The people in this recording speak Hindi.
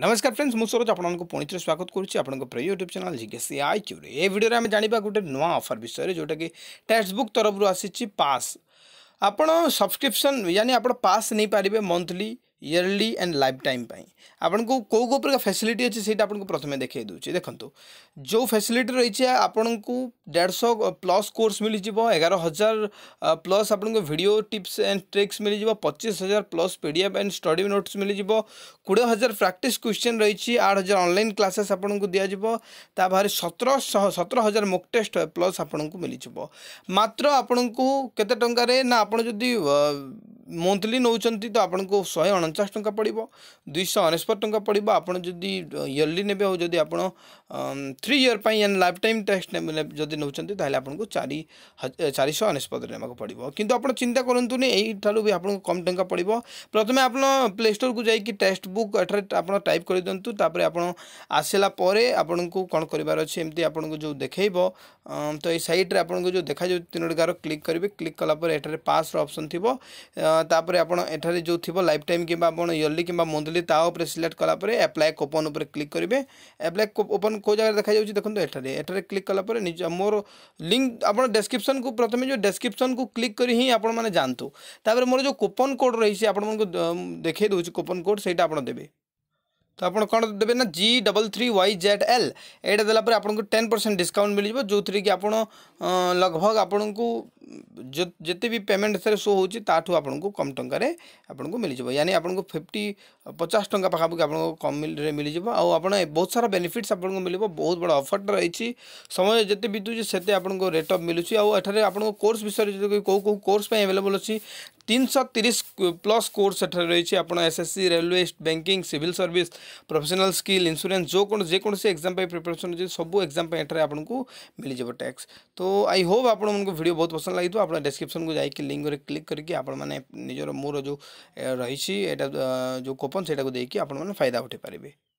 नमस्कार फ्रेंड्स मुझ सरोज आपको थे स्वागत करुँच प्रिय YouTube channel C I Q रे भिडियो आम जाना गोटे नुआ अफर विषय जोटा कि टेक्सट बुक तरफ आसी पास आप सब्सक्रिप्सन यानी आप पास नहीं पारे monthly yearly and lifetime ପାଇଁ ଆପଣଙ୍କୁ କେଉଁ କେଉଁ ପ୍ରକାର ଫ୍ୟାସିଲିଟି ଅଛି ସେଇଟା ଆପଣଙ୍କୁ ପ୍ରଥମେ ଦେଖାଇ ଦେଉଛି ଦେଖନ୍ତୁ ଯେଉଁ ଫ୍ୟାସିଲିଟି ରହିଛି ଆପଣଙ୍କୁ ଦେଢ଼ଶହ ପ୍ଲସ୍ କୋର୍ସ ମିଳିଯିବ ଏଗାର ହଜାର ପ୍ଲସ୍ ଆପଣଙ୍କୁ ଭିଡ଼ିଓ ଟିପ୍ସ ଆଣ୍ଡ ଟ୍ରିକ୍ସ ମିଳିଯିବ ପଚିଶ ହଜାର plus P D F and study notes ମିଳିଯିବ କୋଡ଼ିଏ ହଜାର ପ୍ରାକ୍ଟିସ୍ କ୍ୱେଶ୍ଚିନ୍ ରହିଛି ଆଠ ହଜାର ଅନଲାଇନ୍ କ୍ଲାସେସ୍ ଆପଣଙ୍କୁ ଦିଆଯିବ ତା ବାହାରେ ସତରଶହ ସତର ହଜାର ମୋକ୍ ଟେଷ୍ଟ ପ୍ଲସ୍ ଆପଣଙ୍କୁ ମିଳିଯିବ ମାତ୍ର ଆପଣଙ୍କୁ କେତେ ଟଙ୍କାରେ ନା ଆପଣ ଯଦି ମନ୍ଥଲି ନେଉଛନ୍ତି ତ ଆପଣଙ୍କୁ ଶହେ ଅଣଚାଶ ଟଙ୍କା ପଡ଼ିବ ଦୁଇଶହ ଅନେଶ୍ୱତ ଟଙ୍କା ପଡ଼ିବ ଆପଣ ଯଦି ଇୟର୍ଲି ନେବେ ଆଉ ଯଦି ଆପଣ ଥ୍ରୀ ଇୟର୍ ପାଇଁ ଆଣ୍ଡ ଲାଇଫ୍ ଟାଇମ୍ ଟେକ୍ସ ଯଦି ନେଉଛନ୍ତି ତାହେଲେ ଆପଣଙ୍କୁ ଚାରି ଚାରିଶହ ଅନେଶ୍ୱତରେ ନେବାକୁ ପଡ଼ିବ କିନ୍ତୁ ଆପଣ ଚିନ୍ତା କରନ୍ତୁନି ଏଇଠାରୁ ବି ଆପଣଙ୍କୁ କମ୍ ଟଙ୍କା ପଡ଼ିବ ପ୍ରଥମେ ଆପଣ ପ୍ଲେ ଷ୍ଟୋର୍କୁ ଯାଇକି ଟେକ୍ସଟ ବୁକ୍ ଏଠାରେ ଆପଣ ଟାଇପ୍ କରିଦିଅନ୍ତୁ ତାପରେ ଆପଣ ଆସିଲା ପରେ ଆପଣଙ୍କୁ କ'ଣ କରିବାର ଅଛି ଏମିତି ଆପଣଙ୍କୁ ଯେଉଁ ଦେଖାଇବ ତ ଏଇ ସାଇଟ୍ରେ ଆପଣଙ୍କୁ ଯେଉଁ ଦେଖାଯାଉଛି ତିନୋଟି ଗାର କ୍ଲିକ୍ କରିବେ କ୍ଲିକ୍ କଲା ପରେ ଏଠାରେ ପାସ୍ର ଅପସନ୍ ଥିବ अं, तापर आपठार जो थी लाइफ टाइम कि इयरली कि मंथली सिलेक्ट कलापर एप्लाय कूपन उपर क्लिक करेंगे एप्लाय ओपन कौ जगह देखा जाए देखते एठार क्लिक कालापर निज मोर लिंक आपड़ डेस्क्रिप्सन को प्रथम जो डेस्क्रिप्सन को क्लिक कर ही आपने जातु तापर मोर जो कोपन कोड रही है आपको देखे दूसरी कोपन कोड से आप देते तो आप कौन देते ना जि double three Y Z L ये देखो टेन परसेंट डिस्काउंट मिल जाव जो थी कि आप अं, लगभग आपन जिते भी पेमेंट से शो हो कम टकरे आपको मिल जाए यानी आपको फिफ्टी पचास टाँह पाखापाखि आप कम मिल जाए आपने बहुत सारा बेनिफिट्स आपको मिले बहुत बड़ा अफर रही समय जिते बीतुचे से रेट अफ मिलूँ आठ आपको कोर्स विषय कौ कौ कोर्स अवेलेबल अच्छी तीन सौ तीस प्लस कोर्स रही है S SSC railway banking civil service professional skill insurance जो जेको एक्जाम प्रिपेरेसन अच्छे सब एक्जाम आपको मिल जाए टैक्स तो आई होप आपको भिड बहुत पसंद लगे आप डिस्क्रिप्सन को जाकि लिंक में क्लिक करके आपर मोर जो रही जो कोपन से देखिए फायदा उठे पारे